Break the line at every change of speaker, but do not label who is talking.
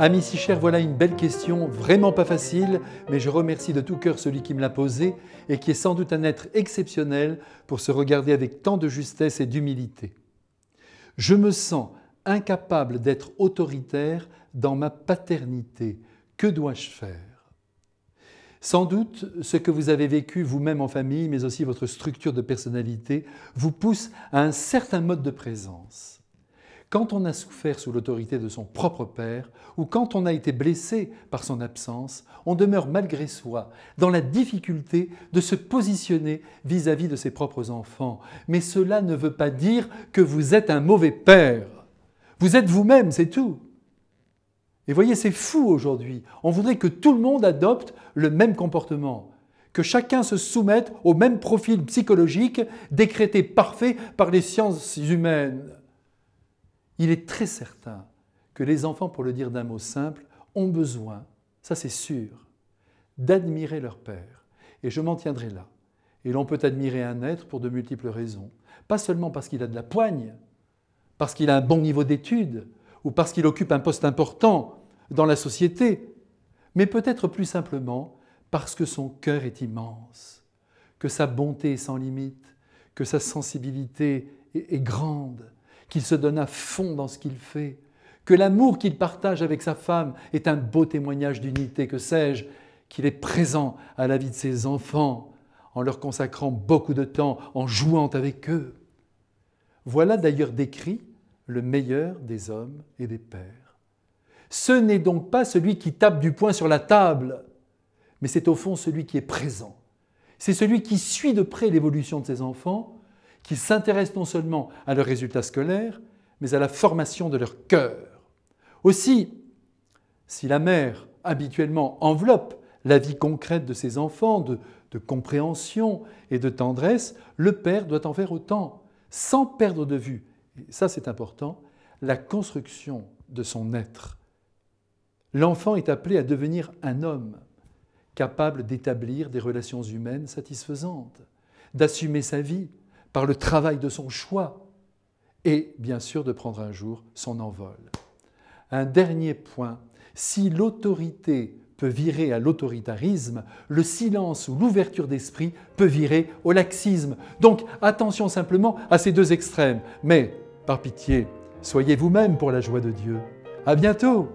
Ami si cher, voilà une belle question, vraiment pas facile, mais je remercie de tout cœur celui qui me l'a posée et qui est sans doute un être exceptionnel pour se regarder avec tant de justesse et d'humilité. Je me sens incapable d'être autoritaire dans ma paternité. Que dois-je faire Sans doute, ce que vous avez vécu vous-même en famille, mais aussi votre structure de personnalité, vous pousse à un certain mode de présence. Quand on a souffert sous l'autorité de son propre père, ou quand on a été blessé par son absence, on demeure malgré soi dans la difficulté de se positionner vis-à-vis de ses propres enfants. Mais cela ne veut pas dire que vous êtes un mauvais père. Vous êtes vous-même, c'est tout. Et voyez, c'est fou aujourd'hui. On voudrait que tout le monde adopte le même comportement, que chacun se soumette au même profil psychologique décrété parfait par les sciences humaines. Il est très certain que les enfants, pour le dire d'un mot simple, ont besoin, ça c'est sûr, d'admirer leur père. Et je m'en tiendrai là. Et l'on peut admirer un être pour de multiples raisons. Pas seulement parce qu'il a de la poigne, parce qu'il a un bon niveau d'études, ou parce qu'il occupe un poste important dans la société, mais peut-être plus simplement parce que son cœur est immense, que sa bonté est sans limite, que sa sensibilité est, grande, qu'il se donne à fond dans ce qu'il fait, que l'amour qu'il partage avec sa femme est un beau témoignage d'unité, que sais-je, qu'il est présent à la vie de ses enfants en leur consacrant beaucoup de temps, en jouant avec eux. Voilà d'ailleurs décrit le meilleur des hommes et des pères. Ce n'est donc pas celui qui tape du poing sur la table, mais c'est au fond celui qui est présent. C'est celui qui suit de près l'évolution de ses enfants qui s'intéressent non seulement à leurs résultats scolaires, mais à la formation de leur cœur. Aussi, si la mère habituellement enveloppe la vie concrète de ses enfants de, de compréhension et de tendresse, le père doit en faire autant, sans perdre de vue, et ça c'est important, la construction de son être. L'enfant est appelé à devenir un homme capable d'établir des relations humaines satisfaisantes, d'assumer sa vie, par le travail de son choix et bien sûr de prendre un jour son envol. Un dernier point, si l'autorité peut virer à l'autoritarisme, le silence ou l'ouverture d'esprit peut virer au laxisme. Donc attention simplement à ces deux extrêmes, mais par pitié, soyez vous-même pour la joie de Dieu. À bientôt